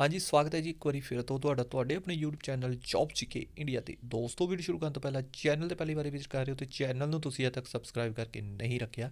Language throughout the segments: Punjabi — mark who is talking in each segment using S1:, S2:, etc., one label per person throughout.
S1: ਹਾਂਜੀ ਸਵਾਗਤ ਹੈ ਜੀ ਇੱਕ ਵਾਰੀ ਫਿਰ ਤੋਂ ਤੁਹਾਡਾ ਤੁਹਾਡੇ ਆਪਣੇ YouTube channel job GK India ਤੇ ਦੋਸਤੋ ਵੀਡੀਓ ਸ਼ੁਰੂ ਕਰਨ ਤੋਂ ਪਹਿਲਾਂ ਚੈਨਲ ਤੇ ਪਹਿਲੀ ਵਾਰੀ ਵਿਜ਼ਿਟ ਕਰ ਰਹੇ ਹੋ ਤੇ ਚੈਨਲ ਨੂੰ ਤੁਸੀਂ ਅਜੇ ਤੱਕ ਸਬਸਕ੍ਰਾਈਬ ਕਰਕੇ ਨਹੀਂ ਰੱਖਿਆ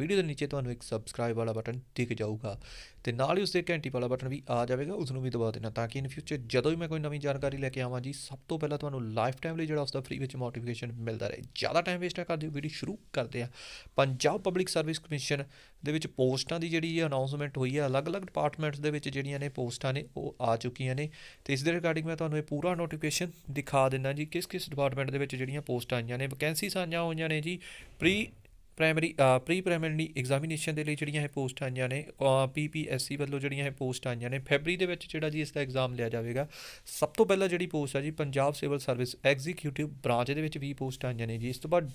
S1: ਵੀਡੀਓ ਦੇ ਨੀਚੇ ਤੁਹਾਨੂੰ ਇੱਕ ਸਬਸਕ੍ਰਾਈਬ ਵਾਲਾ ਬਟਨ ਦਿਖ ਜਾਊਗਾ ਤੇ ਨਾਲ ਹੀ ਉਸੇ ਘੰਟੀ ਵਾਲਾ ਬਟਨ ਵੀ ਆ ਜਾਵੇਗਾ ਉਸ ਨੂੰ ਵੀ ਦਬਾ ਦੇਣਾ ਤਾਂ ਕਿ ਇਨ ਫਿਊਚਰ ਜਦੋਂ ਵੀ ਮੈਂ ਕੋਈ ਨਵੀਂ ਜਾਣਕਾਰੀ ਲੈ ਕੇ ਆਵਾਂ ਜੀ ਸਭ ਤੋਂ ਪਹਿਲਾਂ ਤੁਹਾਨੂੰ ਲਾਈਫ ਟਾਈਮ ਲਈ ਜਿਹੜਾ ਉਸ ਦਾ ਫ੍ਰੀ ਵਿੱਚ ਨੋਟੀਫਿਕੇਸ਼ਨ ਮਿਲਦਾ ਰਹੇ ਜ਼ਿਆਦਾ ਟਾਈਮ ਵੇਸਟ ਨਾ ਕਰਦੇ ਹੋ ਵੀਡੀਓ ਸ਼ੁਰੂ ਕਰਦੇ ਆ ਪੰਜਾਬ ਪਬਲਿਕ ਸਰਵਿਸ ਕਮਿਸ਼ਨ ਦੇ ਵਿੱਚ ਪੋਸਟਾਂ ਦੀ ਜਿਹੜੀ ਅਨਾਉਂਸਮੈਂਟ ਹੋਈ ਹੈ ਅਲੱਗ-ਅਲੱਗ ਡਿਪਾਰਟਮੈਂਟਸ ਦੇ ਵਿੱਚ ਜਿਹੜੀਆਂ ਨੇ ਪੋਸਟਾਂ ਨੇ ਉਹ ਆ ਚੁੱਕੀਆਂ ਨੇ ਤੇ ਇਸ ਦੇ ਰਿਗਾਰਡਿੰਗ ਮੈਂ ਤੁਹਾਨੂੰ ਇਹ ਪੂਰਾ ਨੋਟੀਫਿਕੇਸ਼ਨ ਦਿਖਾ ਦਿੰਦਾ ਜੀ ਕਿਸ-ਕਿਸ ਡਿਪਾਰਟਮੈਂਟ ਦੇ ਵਿੱਚ ਜਿਹੜੀਆਂ ਪੋਸਟਾਂ ਆਈਆਂ ਨੇ ਵੈਕੈਂਸੀਜ਼ ਆਈਆਂ ਹੋਈਆਂ ਨੇ ਜੀ pre primary pre primary examination ਦੇ ਲਈ ਜਿਹੜੀਆਂ ਇਹ ਪੋਸਟ ਆਈਆਂ ਨੇ ਪੀਪੀਐਸਸੀ ਵੱਲੋਂ ਜਿਹੜੀਆਂ ਇਹ ਪੋਸਟ ਆਈਆਂ ਨੇ ਫੈਬਰੀ ਦੇ ਵਿੱਚ ਜਿਹੜਾ ਜੀ ਇਸ ਦਾ ਐਗਜ਼ਾਮ ਲਿਆ ਜਾਵੇਗਾ ਸਭ ਤੋਂ ਪਹਿਲਾਂ ਜਿਹੜੀ ਪੋਸਟ ਆ ਜੀ Punjab civil service executive branch ਦੇ ਵਿੱਚ ਵੀ ਪੋਸਟ ਆਈਆਂ ਨੇ ਜੀ ਇਸ ਤੋਂ ਬਾਅਦ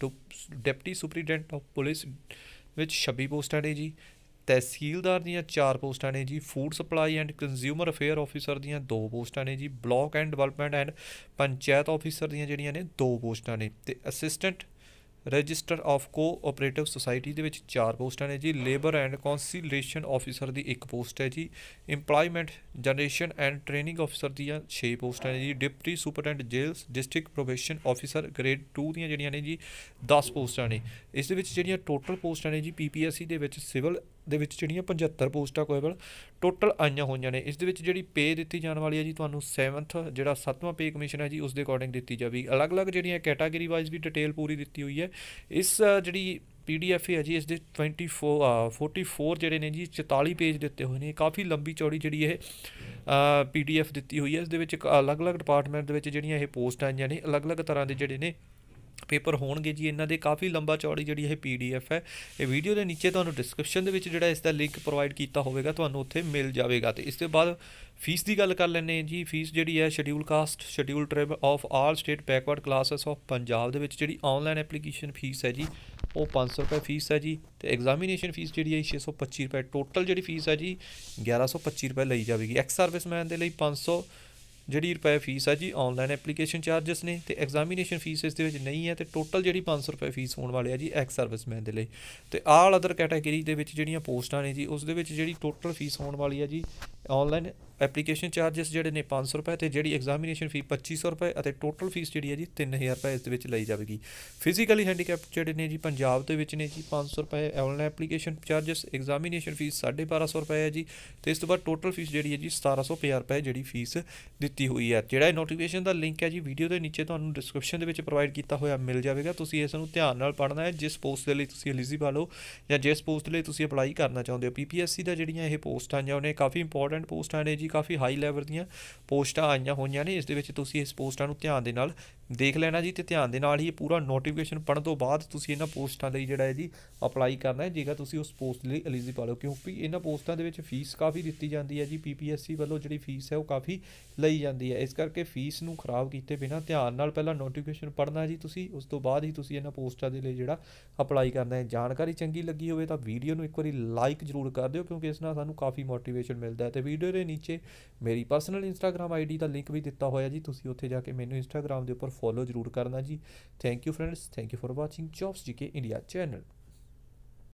S1: ਡਿਪਟੀ ਸੁਪਰੀਡੈਂਟ ਆਫ ਪੁਲਿਸ ਵਿੱਚ 26 ਪੋਸਟਾਂ ਨੇ ਜੀ ਤਹਿਸੀਲਦਾਰ ਦੀਆਂ 4 ਪੋਸਟਾਂ ਨੇ ਜੀ food supply and consumer affair officer ਦੀਆਂ 2 ਪੋਸਟਾਂ ਨੇ ਜੀ block and development and panchayat officer ਦੀਆਂ ਜਿਹੜੀਆਂ ਨੇ 2 ਪੋਸਟਾਂ ਨੇ ਤੇ assistant register of cooperative society ਦੇ ਵਿੱਚ ਚਾਰ ਪੋਸਟਾਂ ਨੇ ਜੀ ਲੇਬਰ ਐਂਡ ਕੌਂਸੀਲੇਸ਼ਨ ਆਫੀਸਰ ਦੀ ਇੱਕ ਪੋਸਟ ਹੈ ਜੀ employment generation and training officer ਦੀਆਂ 6 ਪੋਸਟਾਂ ਨੇ ਜੀ deputy superintendent jails district probation officer grade 2 ਦੀਆਂ ਜਿਹੜੀਆਂ ਨੇ ਜੀ 10 ਪੋਸਟਾਂ ਨੇ ਇਸ ਦੇ ਵਿੱਚ ਜਿਹੜੀਆਂ ਟੋਟਲ ਪੋਸਟਾਂ ਨੇ ਜੀ ਪੀਪੀਐਸਸੀ ਦੇ ਵਿੱਚ ਸਿਵਲ ਦੇ ਵਿੱਚ ਜਿਹੜੀਆਂ 75 ਪੋਸਟਾਂ ਕੋਏਬਲ ਟੋਟਲ ਆਈਆਂ ਹੋਈਆਂ ਨੇ ਇਸ ਦੇ ਵਿੱਚ ਜਿਹੜੀ ਪੇ ਦਿੱਤੀ ਜਾਣ ਵਾਲੀ ਹੈ ਜੀ ਤੁਹਾਨੂੰ 7th ਜਿਹੜਾ 7ਵਾਂ ਪੇ ਕਮਿਸ਼ਨ ਹੈ ਜੀ ਉਸ ਦੇ ਅਕੋਰਡਿੰਗ ਦਿੱਤੀ ਜਾਵੇ ਅਲੱਗ-ਅਲੱਗ ਜਿਹੜੀਆਂ ਕੈਟਾਗਰੀ ਵਾਈਜ਼ ਵੀ ਡਿਟੇਲ ਪੂਰੀ ਦਿੱਤੀ ਹੋਈ ਹੈ ਇਸ ਜਿਹੜੀ ਪੀਡੀਐਫ ਹੈ ਜੀ ਇਸ ਦੇ 24 44 ਜਿਹੜੇ ਨੇ ਜੀ 44 ਪੇਜ ਦਿੱਤੇ ਹੋਏ ਨੇ ਕਾਫੀ ਲੰਬੀ ਚੌੜੀ ਜਿਹੜੀ ਇਹ ਪੀਡੀਐਫ ਦਿੱਤੀ ਹੋਈ ਹੈ ਇਸ ਦੇ ਵਿੱਚ ਅਲੱਗ-ਅਲੱਗ ਡਿਪਾਰਟਮੈਂਟ ਦੇ ਵਿੱਚ ਜਿਹੜੀਆਂ ਇਹ ਪੋਸਟਾਂ ਆਈਆਂ ਨੇ ਅਲੱਗ-ਅਲੱਗ ਤਰ੍ਹਾਂ ਦੇ ਜਿਹੜੇ ਨੇ ਪੇਪਰ ਹੋਣਗੇ ਜੀ ਇਹਨਾਂ ਦੇ ਕਾਫੀ ਲੰਬਾ ਚੌੜੀ ਜਿਹੜੀ ਇਹ ਪੀਡੀਐਫ ਹੈ ਇਹ ਵੀਡੀਓ ਦੇ ਨੀਚੇ ਤੁਹਾਨੂੰ ਡਿਸਕ੍ਰਿਪਸ਼ਨ ਦੇ ਵਿੱਚ ਜਿਹੜਾ ਇਸ ਦਾ ਲਿੰਕ ਪ੍ਰੋਵਾਈਡ ਕੀਤਾ ਹੋਵੇਗਾ ਤੁਹਾਨੂੰ ਉੱਥੇ ਮਿਲ ਜਾਵੇਗਾ ਤੇ ਇਸ ਤੋਂ ਬਾਅਦ ਫੀਸ ਦੀ ਗੱਲ ਕਰ ਲੈਨੇ ਜੀ ਫੀਸ ਜਿਹੜੀ ਹੈ schedule caste schedule tribe of all state backward classes of Punjab ਦੇ ਵਿੱਚ ਜਿਹੜੀ ਆਨਲਾਈਨ ਐਪਲੀਕੇਸ਼ਨ ਫੀਸ ਹੈ ਜੀ ਉਹ 500 ਰੁਪਏ ਫੀਸ ਹੈ ਜੀ ਤੇ ਐਗਜ਼ਾਮੀਨੇਸ਼ਨ ਫੀਸ ਜਿਹੜੀ ਹੈ 625 ਰੁਪਏ ਟੋਟਲ ਜਿਹੜੀ ਫੀਸ ਹੈ ਜੀ 1125 ਰੁਪਏ ਲਈ ਜਾਵੇਗੀ ਐਕਸ ਸਰਵਿਸਮੈਨ ਦੇ ਲਈ 500 ਜਿਹੜੀ ਰੁਪਏ ਫੀਸ ਆ ਜੀ ਆਨਲਾਈਨ ਐਪਲੀਕੇਸ਼ਨ ਚਾਰजेस ਨੇ ਤੇ ਐਗਜ਼ਾਮੀਨੇਸ਼ਨ ਫੀਸ ਇਸ ਦੇ ਵਿੱਚ ਨਹੀਂ ਹੈ ਤੇ ਟੋਟਲ ਜਿਹੜੀ 500 ਰੁਪਏ ਫੀਸ ਹੋਣ ਵਾਲੀ ਆ ਜੀ ਐਕਸ ਸਰਵਿਸਮੈਨ ਦੇ ਲਈ ਤੇ ਆਲ ਅਦਰ ਕੈਟਾਗਰੀ ਦੇ ਵਿੱਚ ਜਿਹੜੀਆਂ ਪੋਸਟਾਂ ਨੇ ਜੀ ਉਸ ਦੇ ਵਿੱਚ ਜਿਹੜੀ ਟੋਟਲ ਫੀਸ ਹੋਣ ਵਾਲੀ ਆ ਜੀ ਆਨਲਾਈਨ ਐਪਲੀਕੇਸ਼ਨ ਚਾਰजेस ਜਿਹੜੇ ਨੇ 500 ਰੁਪਏ ਤੇ ਜਿਹੜੀ ਐਗਜ਼ਾਮੀਨੇਸ਼ਨ ਫੀ 2500 ਰੁਪਏ ਅਤੇ ਟੋਟਲ ਫੀਸ ਜਿਹੜੀ ਹੈ ਜੀ 3000 ਰੁਪਏ ਇਸ ਦੇ ਵਿੱਚ ਲਈ ਜਾਵੇਗੀ ਫਿਜ਼ੀਕਲੀ ਹੈਂਡੀਕੈਪ ਜਿਹੜੇ ਨੇ ਜੀ ਪੰਜਾਬ ਦੇ ਵਿੱਚ ਨੇ ਜੀ 500 ਰੁਪਏ online application charges examination fee 1250 ਰੁਪਏ ਹੈ ਜੀ ਤੇ ਇਸ ਤੋਂ ਬਾਅਦ ਟੋਟਲ ਫੀਸ ਜਿਹੜੀ ਹੈ ਜੀ 1750 ਰੁਪਏ ਜਿਹੜੀ ਫੀਸ ਦਿੱਤੀ ਹੋਈ ਹੈ ਜਿਹੜਾ ਇਹ ਨੋਟੀਫਿਕੇਸ਼ਨ ਦਾ ਲਿੰਕ ਹੈ ਜੀ ਵੀਡੀਓ ਦੇ ਨੀਚੇ ਤੁਹਾਨੂੰ ਡਿਸਕ੍ਰਿਪਸ਼ਨ ਦੇ ਵਿੱਚ ਪ੍ਰੋਵਾਈਡ ਕੀਤਾ ਹੋਇਆ ਮਿਲ ਜਾਵੇਗਾ ਤੁਸੀਂ ਇਸ ਨੂੰ ਧਿਆਨ ਨਾਲ ਪੜ੍ਹਨਾ ਹੈ ਜਿਸ ਪੋਸਟ ਦੇ ਲਈ ਤੁਸੀਂ ਐਲੀਜੀਬਲ ਹੋ ਜਾਂ ਜਿਸ ਪੋਸਟ ਲਈ ਤੁਸੀਂ ਅਪਲਾਈ ਕਰਨਾ ਚਾਹੁੰਦੇ ਹੋ ਪੀਪੀਐਸਸੀ ਦਾ ਜਿਹੜੀਆਂ ਇਹ ਪੋਸਟਾਂ ਜਾਂ ਉਹਨੇ ਕਾਫੀ ਇੰਪੋਰਟੈਂਟ ਪੋਸਟਾਂ ਨੇ ਜੀ ਕਾਫੀ ਹਾਈ ਲੈਵਲ ਦੀਆਂ ਪੋਸਟਾਂ ਆਈਆਂ ਹੋਈਆਂ ਨੇ ਇਸ ਦੇ ਵਿੱਚ ਤੁਸੀਂ ਇਸ ਪੋਸਟਾਂ ਨੂੰ ਧਿਆਨ ਦੇ ਨਾਲ ਦੇਖ ਲੈਣਾ ਜੀ ਤੇ ਧਿਆਨ ਦੇ ਨਾਲ ਹੀ ਪੂਰਾ ਨੋਟੀਫਿਕੇਸ਼ਨ ਪੜਨ ਤੋਂ ਬਾਅਦ ਤੁਸੀਂ ਇਹਨਾਂ ਪੋਸਟਾਂ ਲਈ ਜਿਹੜਾ ਹੈ ਜੀ ਅਪਲਾਈ ਕਰਨਾ ਹੈ ਜੇਕਰ ਤੁਸੀਂ ਉਸ ਪੋਸਟ ਲਈ ਐਲੀਜੀਬਲ ਹੋ ਕਿਉਂਕਿ ਇਹਨਾਂ ਪੋਸਟਾਂ ਦੇ ਵਿੱਚ ਫੀਸ ਕਾਫੀ ਦਿੱਤੀ ਜਾਂਦੀ ਹੈ ਜੀ ਪੀਪੀਐਸਸੀ ਵੱਲੋਂ ਜਿਹੜੀ ਫੀਸ ਹੈ ਉਹ ਕਾਫੀ ਲਈ ਜਾਂਦੀ ਹੈ ਇਸ ਕਰਕੇ ਫੀਸ ਨੂੰ ਖਰਾਬ ਕੀਤੇ ਬਿਨਾ ਧਿਆਨ ਨਾਲ ਪਹਿਲਾਂ ਨੋਟੀਫਿਕੇਸ਼ਨ ਪੜਨਾ ਜੀ ਤੁਸੀਂ ਉਸ ਤੋਂ ਬਾਅਦ ਹੀ ਤੁਸੀਂ ਇਹਨਾਂ ਪੋਸਟਾਂ ਦੇ ਲਈ ਜਿਹੜਾ ਅਪਲਾਈ ਕਰਨਾ ਹੈ ਜਾਣਕਾਰੀ ਚੰਗੀ ਲੱਗੀ ਹੋਵੇ ਤਾਂ ਵੀਡੀਓ ਨੂੰ ਇੱਕ ਵਾਰੀ ਲਾਈਕ ਜ਼ਰੂਰ ਕਰ ਦਿਓ ਕਿਉਂਕਿ ਇਸ ਨਾਲ ਸਾਨੂੰ ਕਾਫੀ ਮੋਟੀਵੇਸ਼ਨ ਮਿਲਦਾ ਹੈ ਤੇ ਵੀਡੀਓ ਦੇ ਨੀਚੇ ਮੇਰੀ ਪਰਸਨਲ ਇੰਸਟਾਗ੍ਰam ਆਈਡੀ ਦਾ ਲਿੰਕ ਵੀ ਦਿੱਤਾ ਹੋਇਆ ਜੀ ਤੁਸੀਂ ਉੱਥੇ ਜਾ ਕੇ ਮੈਨੂੰ ਇੰਸਟਾਗ੍ਰam ਦੇ ਉੱਪਰ ਫੋਲੋ ਜ਼ਰੂਰ ਕਰਨਾ ਜੀ thank you friends thank you for watching ਜੀ ਜੀਕੇ ਇੰਡੀਆ ਚੈਨਲ